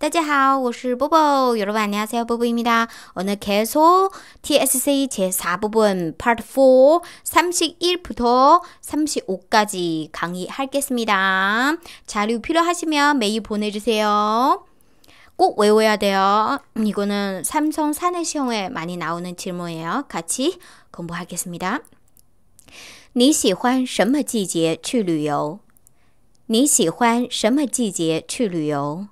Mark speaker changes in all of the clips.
Speaker 1: 大家好，我是波波。여러분 안녕하세요, 입니다 오늘 계속 TSC 제4부분 Part 4 31부터 35까지 강의하겠습니다. 자료 필요하시면 메일 보내주세요. 꼭 외워야 돼요. 이거는 삼성 사내 시험에 많이 나오는 질문이에요. 같이 공부하겠습니다. 你喜欢什么季节去旅游？你喜欢什么季节去旅游？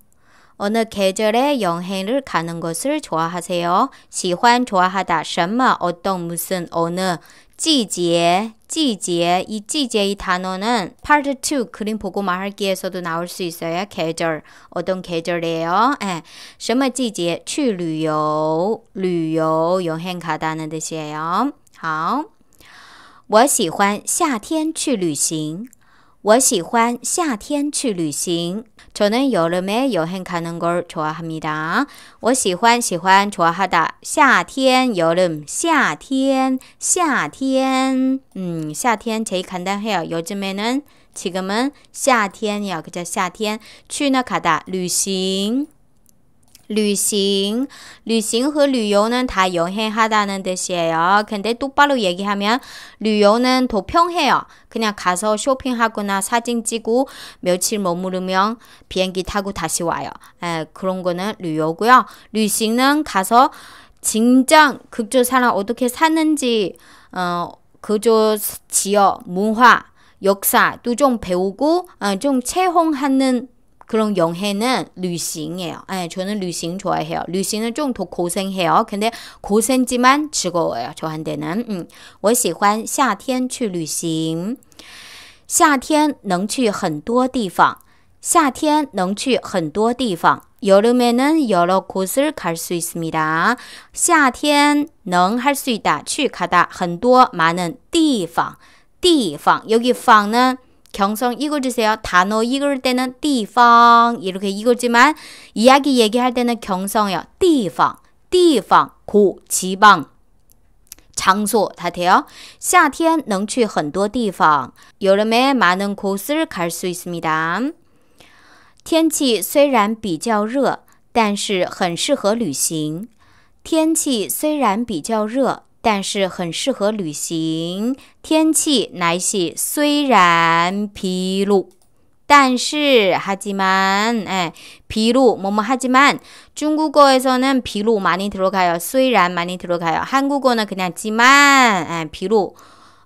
Speaker 1: 어느 계절에 여행을 가는 것을 좋아하세요? 喜欢 좋아하다. 什么 어떤 무슨 어느 季节季节이 季节이 단어는 p a 2 그림 보고 말하기에서도 나올 수 있어요. 계절 어떤 계절이에요? 예. 什么季节去旅游旅游 여행 가다는 뜻이에요. 好我喜欢夏天去旅行 어? 我喜欢夏天去旅行。저는여름에여행가는걸좋아합니 다。 我喜欢喜欢좋아하 다。 夏天，여 름， 夏天，夏天。嗯，夏天제가장햇여름에는지금은夏天要个叫夏天去那卡哒旅行。旅行,旅行 和旅游는 그 다 여행하다는 뜻이에요. 근데 똑바로 얘기하면旅游는 도평해요. 그냥 가서 쇼핑하거나 사진 찍고 며칠 머무르면 비행기 타고 다시 와요. 에, 그런 거는 旅游고요. 旅行은 가서 진정 그쪽 사람 어떻게 사는지 어 그쪽 지역 문화 역사 도좀 배우고 어, 좀 체험하는 그런 영해는 류싱이에요. 네, 저는 류싱 좋아해요. 류싱은 좀 더 고생해요. 근데 고생지만 즐거워요. 저한테는. 음, 我喜欢夏天去旅行.夏天能去很多地方.夏天能去很多地方. 여름에는 여러 곳을 갈 수 있습니다. 夏天能할 수 있다. 去 가다. 很多 많은 地方.地方 여기 方는 경성 읽어주세요 단어 이글 때는 地方 이렇게 이글지만 이야기 얘기할 때는 경성이요. 地方,地方, 고, 지방, 장소 다 돼요. 夏天能去很多地方. 여름에 많은 곳을 갈 수 있습니다. 天气虽然比较热,但是很适合旅行.天气虽然比较热, 但是很适合旅行天气날씨虽然疲루但是하지만 에, 예， 비루 뭐뭐 하지만 중국어에서는 비루 많이 들어가요. 虽然 많이 들어가요. 한국어는 그냥 지만 에, 예， 비루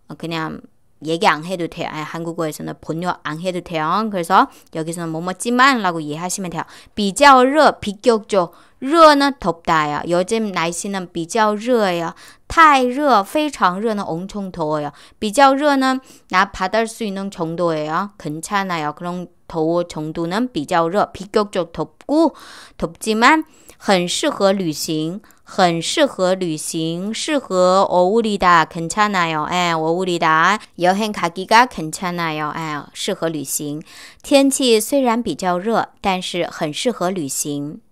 Speaker 1: 어， 그냥 얘기 안 해도 돼요. 아니, 한국어에서는 번역 안 해도 돼요. 그래서 여기서는 뭐뭐지만 라고 이해하시면 돼요. 비较热 비격적 热는 덥다요. 요즘 날씨는 比较热예요. 太热,非常热는 엄청 더워요. 比较热는 나 받을 수 있는 정도예요. 괜찮아요. 그런 더워 정도는 比较热, 비격적 덥고 덥지만 很适合旅行很适合旅行，适合我屋里哒괜찮아 요， 哎，我屋里哒有很卡기가괜찮아 요， 哎，适合旅行。天气虽然比较热，但是很适合旅行，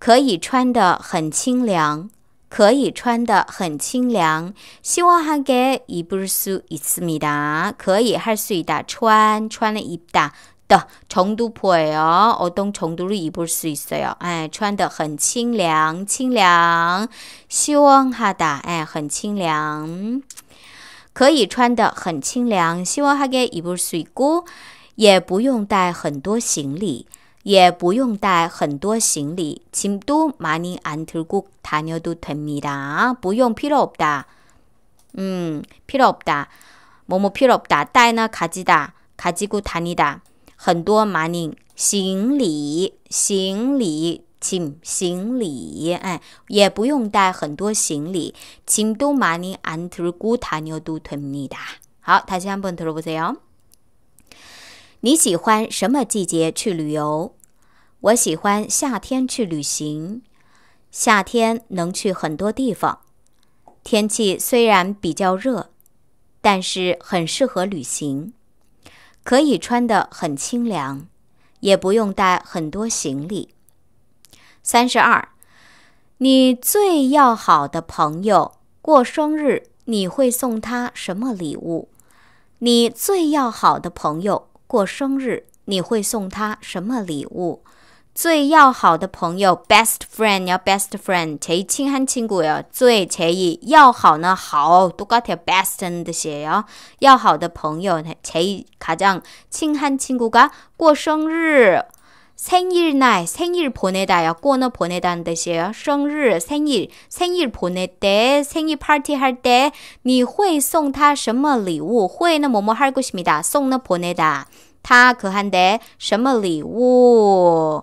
Speaker 1: 可以穿的很清凉，可以穿的很清凉。希望汉个伊不是一次米哒，可以还是伊穿穿了一哒。的 정도포예요. 어떤 정도로 입을 수 있어요. 에, 穿得很清凉,清凉. 시원하다. 에, 很清凉.可以穿得很清凉, 시원하게 입을 수 있고 也不用带很多行李.也不用带很多行李. 짐도 많이 안 들고 다녀도 됩니다. 不用 필요 없다. 음, 필요 없다. 뭐뭐 필요 없다. 带나 가지다. 가지고 다니다. 很多 money 行李行李请行李，哎，也不用带很多行李，请多马尼安特古塔牛多特米达。好，大家本读了不？这样，你喜欢什么季节去旅游？我喜欢夏天去旅行，夏天能去很多地方。天气虽然比较热，但是很适合旅行。可以穿的很清凉，也不用带很多行李。三十二，你最要好的朋友过生日，你会送他什么礼物？你最要好的朋友过生日，你会送他什么礼物？最要好的朋友 best friend 要 best friend 제일 친한 친구예요. 最 제일 要好는 好 똑같아요. best는 뜻이에요. 要好的朋友 제일 가장 친한 친구가 过生日 생일날 생일 보내다요. 꼬너 보내다는 뜻이에요. 생일 생일 생일 보낼 때 생일 파티 할때 你会送他什么礼物?会는 뭐뭐 할 것입니다. 送는 보내다. 다 그한데 什么礼物?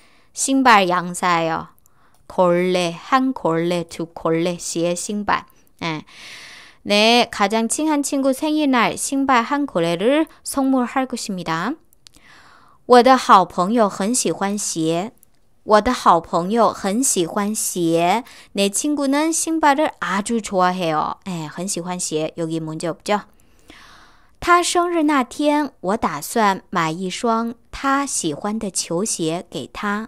Speaker 1: 신발 양사예요. 걸레, 한 걸레, 두 걸레, 시의 신발. 네. 네, 가장 친한 친구 생일날 신발 한 걸레를 선물할 것입니다. 我的好朋友很喜欢鞋.我的好朋友很喜欢鞋.내 친구는 신발을 아주 좋아해요. 예, 很喜欢鞋. 여기 문제 없죠? 他生日那天，我打算买一双他喜欢的球鞋给他。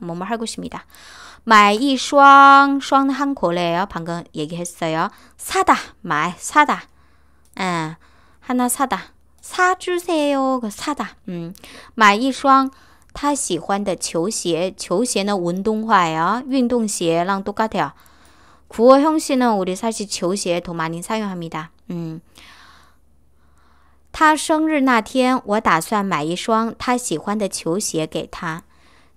Speaker 1: 뭐뭐 할 것입니다. 买一双,霜한고래요 방금 얘기했어요. 사다, 말, 사다. 아, 하나 사다. 사주세요. 그 사다. 음, 买一双. 他喜欢的球鞋，球鞋呢운동화예요. 운동鞋랑 똑같아요. 구어 형식은 우리 사실球鞋 더 많이 사용합니다. 음. 他生日那天，我打算买一双他喜欢的球鞋给他。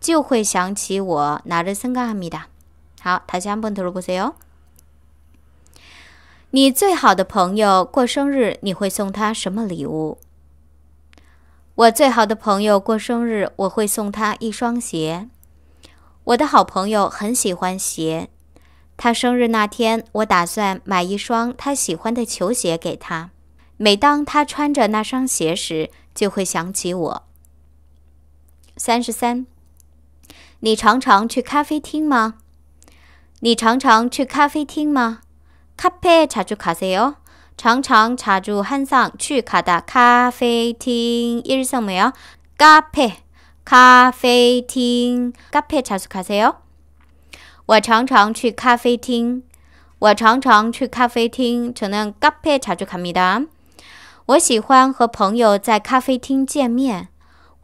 Speaker 1: 就会想起我，拿着僧伽阿米达，好，他相本陀罗波哟。你最好的朋友过生日，你会送他什么礼物？我最好的朋友过生日，我会送他一双鞋。我的好朋友很喜欢鞋，他生日那天，我打算买一双他喜欢的球鞋给他。每当他穿着那双鞋时，就会想起我。三十三。你常常去咖啡厅吗？你常常去咖啡厅吗？카페자주가세요常常常住한상去咖的咖啡厅일성매요카페카페팅카페자주가세요我常常去咖啡厅，我常常去咖啡厅才能咖啡茶住咖啡的。我喜欢和朋友在咖啡厅见面。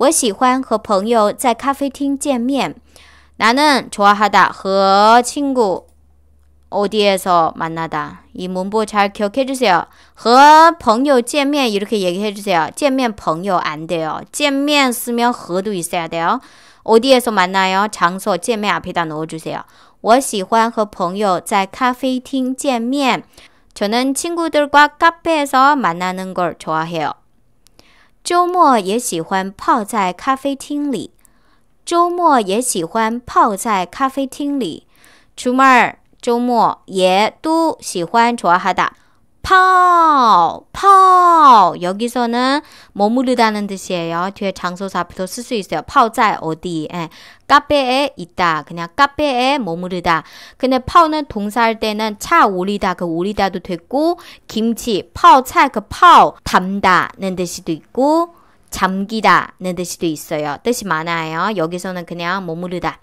Speaker 1: 我喜欢和朋友在咖啡厅见面。나는좋아하다和친구어디에서만나다이 문법 잘 기억해 주세요. 和朋友见面 이렇게 얘기해 주세요. 见面朋友안 돼요. 见面 쓰면 和도 있어야 돼요. 어디에서 만나요? 장소 见面 앞에다 넣어주세요. 我喜欢和朋友在咖啡厅见面. 저는 친구들과 카페에서 만나는 걸 좋아해요. 周末也喜欢泡在咖啡厅里，周末也喜欢泡在咖啡厅里。出门周末也都喜欢出哈达。 파오, 파오. 여기서는 머무르다는 뜻이에요. 뒤에 장소사 앞에도 쓸수 있어요. 파오자 어디? 에 예. 카페에 있다. 그냥 카페에 머무르다. 근데 파오는 동사할 때는 차 오리다. 그 오리다도 됐고 김치, 파오 차, 그 파오 담다는 뜻이도 있고 잠기다는 뜻이도 있어요. 뜻이 많아요. 여기서는 그냥 머무르다.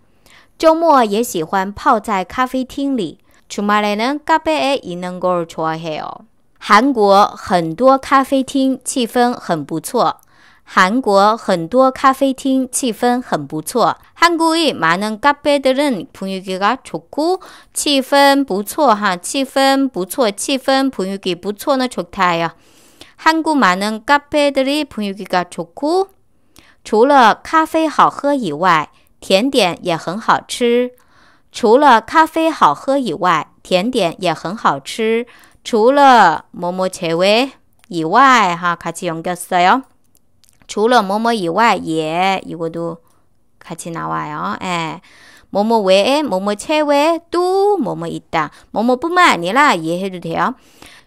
Speaker 1: 조모어 예喜欢泡在咖啡厅里。주말에는 카페에 있는 걸 좋아해요. 韩国很多咖啡厅气氛很不错。韩国很多咖啡厅气氛很不错。한국에많은카페들은분위기가좋고气氛不错哈，气氛不错，气氛氛围气不错呢，좋다야한국많은카페들이분위기가좋고除了咖啡好喝以外，甜点也很好吃。除了咖啡好喝以外，甜点也很好吃。除了某某切喂以外，哈，같이연결사 요。 除了某某以外，也이것도같이나와 요。 哎，某某외에某某채외都某某있 다。 某某뿐만아니라이해도돼 요。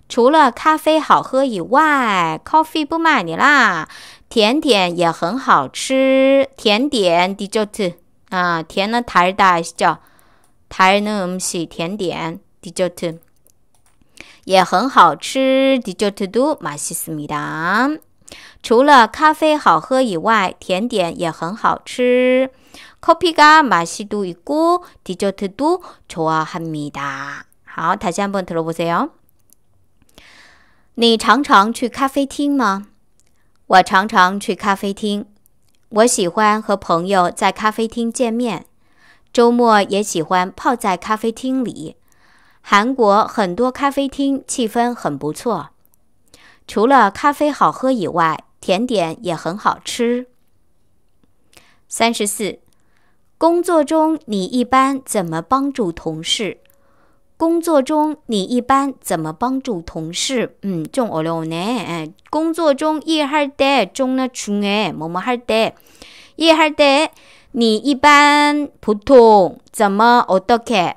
Speaker 1: 除了咖啡好喝以外，e e 不买你啦。甜点也很好吃，甜点 dessert 啊，甜的太大叫 tai n 甜点 dessert。也很好吃，dessert 도맛이스미다除了咖啡好喝以外，甜点也很好吃커피가맛이도있고디저트도좋아합니다好，다시한번들어보세요你常常去咖啡厅吗？我常常去咖啡厅。我喜欢和朋友在咖啡厅见面，周末也喜欢泡在咖啡厅里。韩国很多咖啡厅气氛很不错，除了咖啡好喝以外，甜点也很好吃。三十四，工作中你一般怎么帮助同事？工作中你一般怎么帮助同事？嗯，中哦了呢，工作中一哈得中了出哎么么哈得一哈得，你一般普通怎么哦得克？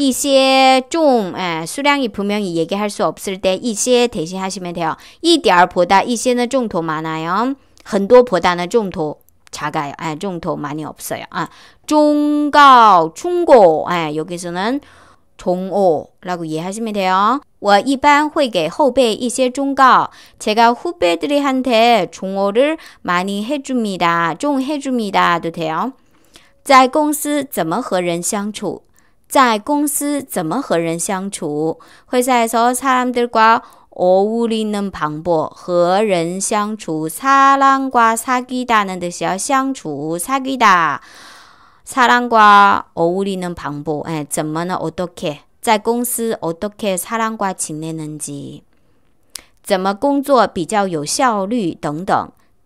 Speaker 1: 이시에 좀 에, 수량이 분명히 얘기할 수 없을 때이시 대신하시면 돼요. 이디알 보다 이시는 좀더 많아요. 很多보다는 좀더 작아요. 아, 좀더 많이 없어요. 아, 종가, 충고. 아, 여기서는 종오라고 이해하시면 돼요. 我一般会给后辈一些忠告. 제가 후배들한테 종어를 많이 해줍니다. 좀 해줍니다도 돼요. 在公司怎么和人相处?在公司怎么和人相处？会在说，操啷点讲，我屋里能방 법， 和人相处，操啷个，사귀다는뜻이 야， 相处，사귀 다， 操啷个，어우리는방 법， 哎，怎么呢？어떻 게， 在公司，어떻게쌓랑과친해는 지， 怎么工作比较有效率等等。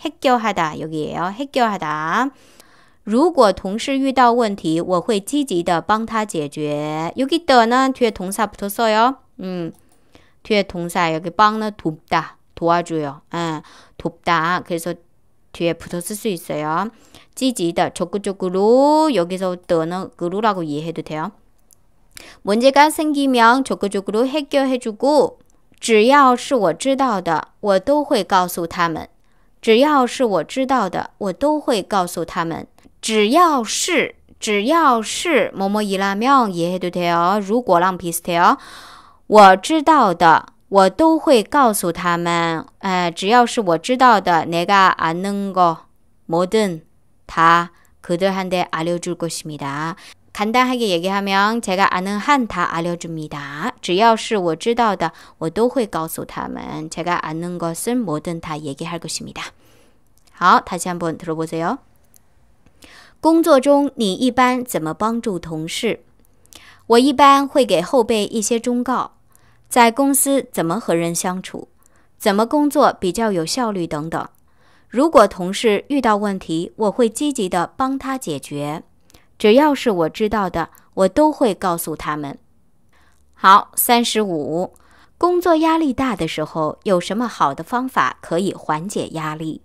Speaker 1: 해결하다 여기에요. 해결하다. 如果同事遇到问题，我会积极的帮他解决。여기더呢뒤에동사붙었어요 음, 뒤에 동사 여기 빵은 돕다, 도와줘요. 음, 돕다. 그래서 뒤에 붙었을 수 있어요. 지지다 적극적으로 여기서 더는 그루라고 이해해도 돼요. 문제가 생기면 적극적으로 해결해주고 只要是我知道的，我都会告诉他们。只要是我知道的，我都会告诉他们。只要是只要是某某伊拉庙耶对对哦，如果浪皮斯对哦，我知道的，我都会告诉他们。哎，只要是我知道的那个阿能个摩登，他，他都还得阿留住个西米达。邯郸还给얘기하면제가아는한타아려줍니다只要是我知道的，我都会告诉他们。제가아는것은모든타얘기할것입니다好，大家先不听我播了哟。工作中你一般怎么帮助同事？我一般会给后辈一些忠告，在公司怎么和人相处，怎么工作比较有效率等等。如果同事遇到问题，我会积极的帮他解决。只要是我知道的，我都会告诉他们。好，三十五，工作压力大的时候有什么好的方法可以缓解压力？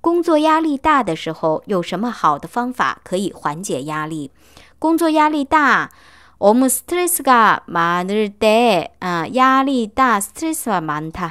Speaker 1: 工作压力大的时候有什么好的方法可以缓解压力？工作压力大，我们 stress 가많은 때， 嗯，压力大，stress 가많 다。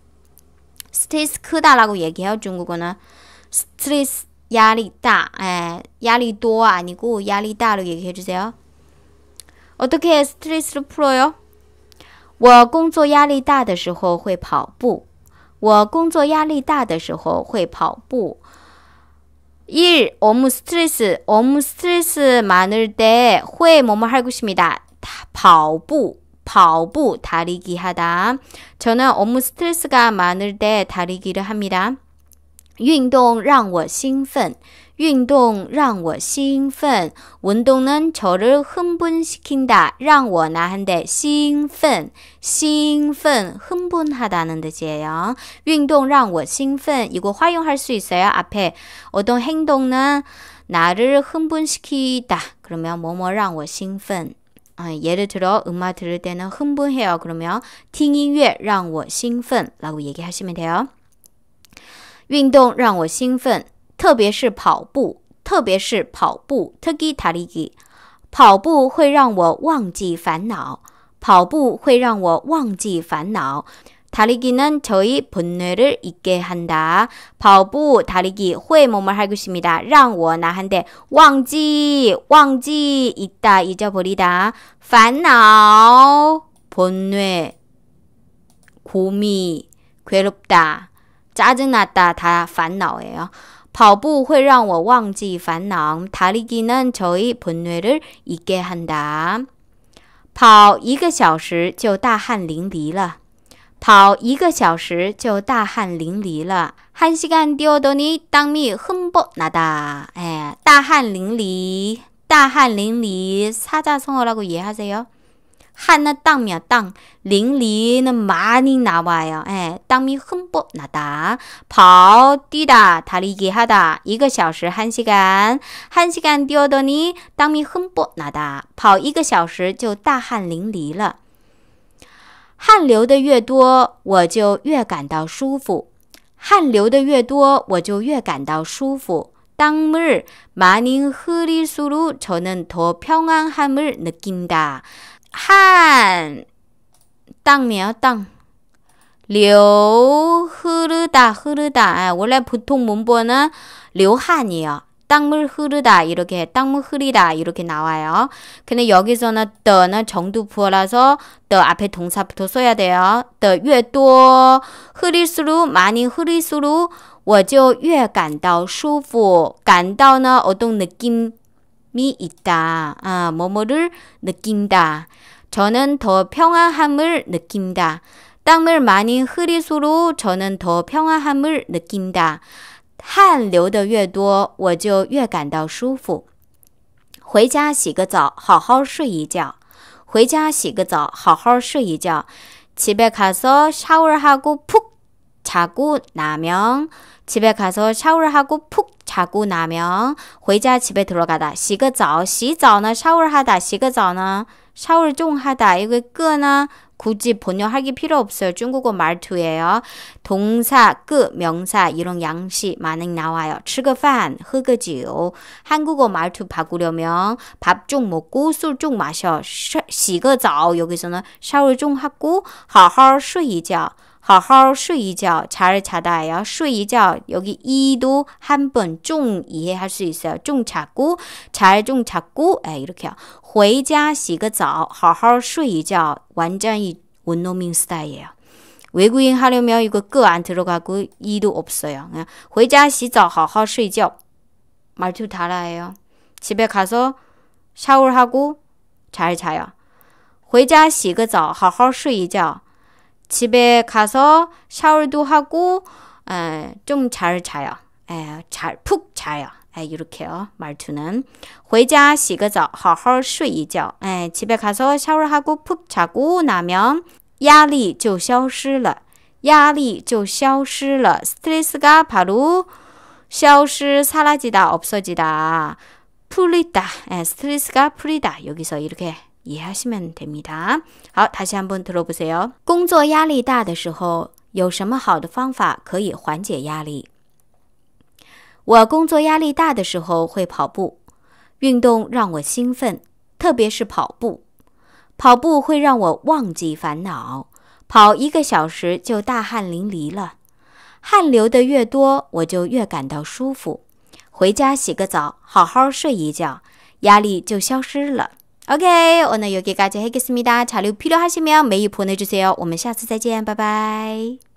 Speaker 1: 스트레스 크다라고 얘기해요. 중국어는 스트레스 야리 다 에, 예, 야리 도 아니고 야리 따로 얘기해 주세요. 어떻게 스트레스를 풀어요? 我工作压力大的时候会跑步。我工作压力大的时候会跑步。1. 업무 스트레스. 업무 스트레스 많을 때회 뭐뭐 하고 싶습니다. 跑步 跑步다리기 하다. 저는 업무 스트레스가 많을 때다리기를 합니다. 运动让我兴奋.运动让我兴奋. 운동은 저를 흥분시킨다. 让我나한테 兴奋.兴奋, 흥분하다는 뜻이에요. 运动让我兴奋. 이거 활용할 수 있어요. 앞에 어떤 행동은 나를 흥분시키다. 그러면 뭐뭐让我兴奋. 耶日特罗，姆玛特罗，戴那亨布黑奥，看到没有？听音乐让我兴奋，然后얘기하시면돼 요。 运动让我兴奋，特别是跑步，特别是跑步，特기타리 기。 跑步会让我忘记烦恼，跑步会让我忘记烦恼。 다리기는 저희 본뇌를 잊게 한다. 跑步 다리기 후 몸을 핥으십니다. 让我나한테 왕지 왕지 있다 잊어버리다. 烦恼 번뇌 고미 괴롭다 짜증났다 다 烦恼예요. 跑步会让我忘记烦恼. 달리기는 저희 분뇌를 잊게 한다. 跑一个小时就大汗淋漓了。跑一个小时就大汗淋漓了。汗西干丢多尼当米哼波那哒，哎，大汗淋漓，大汗淋漓。沙扎松奥拉古也哈子哟，汗那当米啊淋漓那嘛尼那哇呀，哎，当米哼波那哒。跑滴哒，塔里吉哈哒，一个小时汗西干，汗西干丢多尼当米哼波那哒。跑一个小时就大汗淋漓了。汗流的越多，我就越感到舒服。汗流的越多，我就越感到舒服。当日많이흐르일수록저는더평안함을느낀다汗，땅며当，流흐르다흐르 다。 哎，我来普通蒙古呢，流汗你啊。 땅물 흐르다 이렇게 땅물 흐리다 이렇게 나와요. 근데 여기서는 더는 정두 부어라서 더 앞에 동사부터 써야 돼요. 더越多 흐릴수록 많이 흐릴수록 我就越感到舒服. 感到는 어떤 느낌이 있다. 아, 뭐뭐를 느낀다. 저는 더 평화함을 느낀다. 땅을 많이 흐릴수록 저는 더 평화함을 느낀다. 汗流得越多，我就越感到舒服。回家洗个澡，好好睡一觉。回家洗个澡，好好睡一觉。집에가서샤워하고푹자고나면집에가서샤워하고푹자고나 면， 回家洗被头罗嘎达，洗个澡，洗澡呢？샤워하 다， 洗个澡呢？샤워중하 다， 因为个呢？ 굳이 번역하기 필요 없어요. 중국어 말투예요. 동사, 끄, 명사 이런 양식 많이 나와요. 吃个饭,喝个酒. 한국어 말투 바꾸려면 밥 좀 먹고 술 좀 마셔. 洗个澡여기서는 샤워 좀 하고 好好睡一觉. 하하 쉬이죠. 잘 자다요. 쉬이죠. 여기 이도 한번좀 이해할 수 있어요. 좀 자꾸, 잘 좀 자꾸, 에, 이렇게요. 回家洗个澡好好睡一觉 완전히 원노민 스타일이에요. 외국인 하려면 이거 끄안 들어가고 이도 없어요. 그냥 예， 回家洗澡好好睡觉 말투 달아요. 집에 가서 샤워하고 잘 자요. 回家洗个澡好好睡一觉 집에 가서 샤워도 하고 좀 잘 자요. 잘 푹 자요. 에, 이렇게요. 말투는 回家洗个澡好好睡一觉. 집에 가서 샤워하고 푹 자고 나면 压力就消失了.压力就消失了. 스트레스가 바로 消失 사라지다, 없어지다. 풀리다. 에, 스트레스가 풀리다. 여기서 이렇게 Yes, men, timita. 好，他先不听罗工作压力大的时候，有什么好的方法可以缓解压力？我工作压力大的时候会跑步，运动让我兴奋，特别是跑步。跑步会让我忘记烦恼，跑一个小时就大汗淋漓了。汗流的越多，我就越感到舒服。回家洗个澡，好好睡一觉，压力就消失了。 오케이. 오늘 여기까지 하겠습니다. 자료 필요하시면 메일 보내주세요. 我们下次再见，拜拜。